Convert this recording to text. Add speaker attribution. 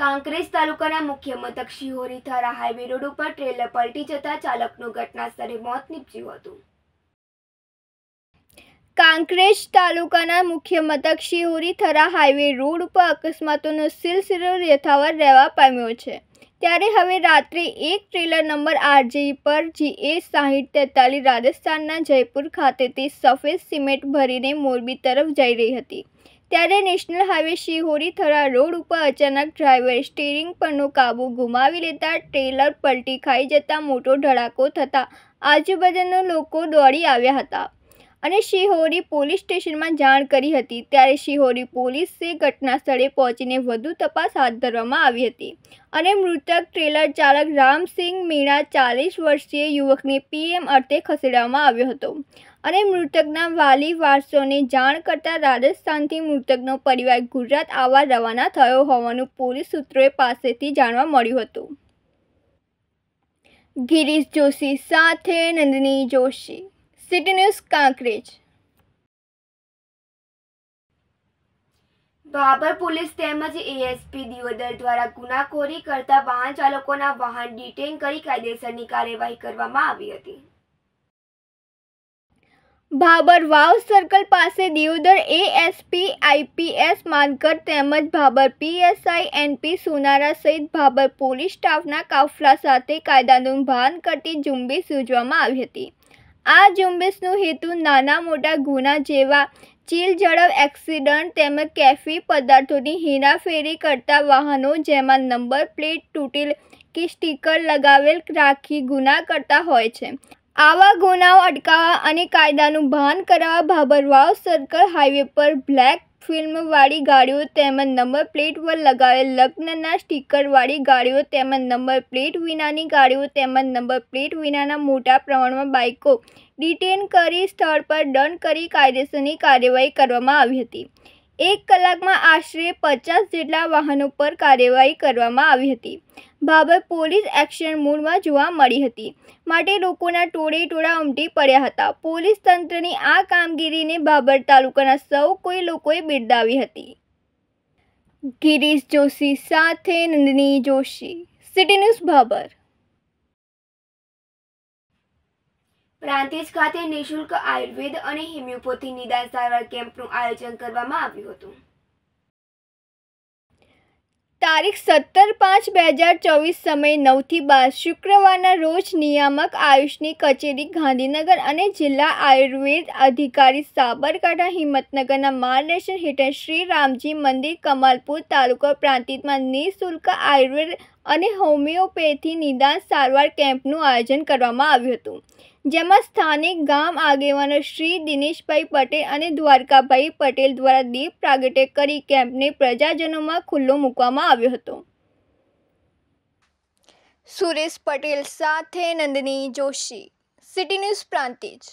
Speaker 1: કાંકરેજ તાલુકાના મુખ્ય મથક શિહોરી થરા હાઈવે રોડ ઉપર ટ્રેલર પલટી જતા ચાલકનું ઘટના સ્થળે મોત નીપજ્યું હતું
Speaker 2: કાંકરેજ તાલુકાના મુખ્ય મથક શિહોરી થરા હાઈવે રોડ ઉપર અકસ્માતોનો સિલસિલો યથાવત રહેવા પામ્યો છે ત્યારે હવે રાત્રે એક ટ્રેલર નંબર આરજી પર જી એ સાહીઠ તેતાલીસ રાજસ્થાનના જયપુર ખાતેથી સફેદ સિમેન્ટ ભરીને મોરબી તરફ જઈ રહી હતી ત્યારે national highway Shihori Thara road ઉપર અચાનક ડ્રાઈવર સ્ટીરિંગ પરનો કાબુ ગુમાવી લેતા ટ્રેલર પલટી ખાઈ જતા મોટો ધડાકો થતા આજુબાજુના લોકો દોડી આવ્યા હતા અને શિહોરી પોલીસ સ્ટેશનમાં જાણ કરી હતી ત્યારે શિહોરી પોલીસે ઘટના સ્થળે પહોંચીને વધુ તપાસ હાથ ધરવામાં આવી હતી અને મૃતક ટ્રેલર ચાલક રામસિંગ મીણા ચાલીસ વર્ષીય યુવકને પીએમ અર્થે ખસેડવામાં આવ્યો હતો અને મૃતકના વાલી વારસોને જાણ કરતા રાજસ્થાનથી મૃતકનો પરિવાર ગુજરાત આવવા રવાના થયો હોવાનું પોલીસ સૂત્રોએ પાસેથી જાણવા મળ્યું હતું ગિરીશ જોશી સાથે Nandini Joshi city news Kankrej
Speaker 1: Bhabhar police તેમજ એએસપી દિવોદર દ્વારા ગુનાખોરી કરતા વાહન ચાલકોના વાહન ડિટેન કરી કાયદેસરની કાર્યવાહી કરવામાં આવી હતી
Speaker 2: ભાબર વાવ સર્કલ પાસે દિયોદર એએસપી આઈપીએસ માનકર તેમજ ભાબર પીએસઆઈ એનપી સોનારા સહિત ભાબર પોલીસ સ્ટાફના કાફલા સાથે કાયદાનું ભાન કરતી ઝુંબેશ યોજવામાં આવી હતી આ ઝુંબેશનો હેતુ નાના મોટા ગુના જેવા ચીલ એક્સિડન્ટ તેમજ કેફી પદાર્થોની હેરાફેરી કરતા વાહનો જેમાં નંબર પ્લેટ તૂટેલ કે સ્ટીકર લગાવેલ રાખી ગુના કરતા હોય છે આવા ગુનાઓ અટકાવવા અને કાયદાનું ભાન કરાવવા ભાભરવાવ સર્કલ હાઈવે પર બ્લેક ફિલ્મવાળી ગાડીઓ તેમજ નંબર પ્લેટ પર લગાવેલ લગ્નના સ્ટીકરવાળી ગાડીઓ તેમજ નંબર પ્લેટ વિનાની ગાડીઓ તેમજ નંબર પ્લેટ વિનાના મોટા પ્રમાણમાં બાઇકો ડિટેન કરી સ્થળ પર દંડ કરી કાયદેસરની કાર્યવાહી કરવામાં આવી હતી એક કલાકમાં આશરે પચાસ જેટલા વાહનો પર કાર્યવાહી કરવામાં આવી હતી બાબત પોલીસ એક્શન મૂડમાં જોવા મળી હતી માટે લોકોના ટોળે ટોળા ઉમટી પડ્યા હતા પોલીસ તંત્રની આ કામગીરીને બાબર તાલુકાના સૌ કોઈ લોકોએ બિરદાવી હતી ગિરીશ જોશી સાથે નંદિની જોશી સિટી ન્યૂઝ બાબર
Speaker 1: પ્રાંતિજ ખાતે નિઃશુલ્ક આયુર્વેદ અને હોમિયોપેથી નિદાન સારવાર કેમ્પનું આયોજન કરવામાં આવ્યું હતું
Speaker 2: તારીખ સત્તર પાંચ બે હજાર ચોવીસ સમય નવથી બાર શુક્રવારના રોજ નિયામક આયુષની કચેરી ગાંધીનગર અને જિલ્લા આયુર્વેદ અધિકારી સાબરકાંઠા હિંમતનગરના માર્ગદર્શન હેઠળ શ્રી રામજી મંદિર કમાલપુર તાલુકો પ્રાંતિજમાં નિઃશુલ્ક આયુર્વેદ અને હોમિયોપેથી નિદાન સારવાર કેમ્પનું આયોજન કરવામાં આવ્યું હતું જેમાં સ્થાનિક ગામ આગેવાનો શ્રી દિનેશભાઈ પટેલ અને દ્વારકાભાઈ પટેલ દ્વારા દીપ પ્રાગટે કરી કેમ્પને પ્રજાજનોમાં ખુલ્લો મૂકવામાં આવ્યો હતો સુરેશ પટેલ સાથે નંદિની જોશી સિટી ન્યૂઝ પ્રાંતિજ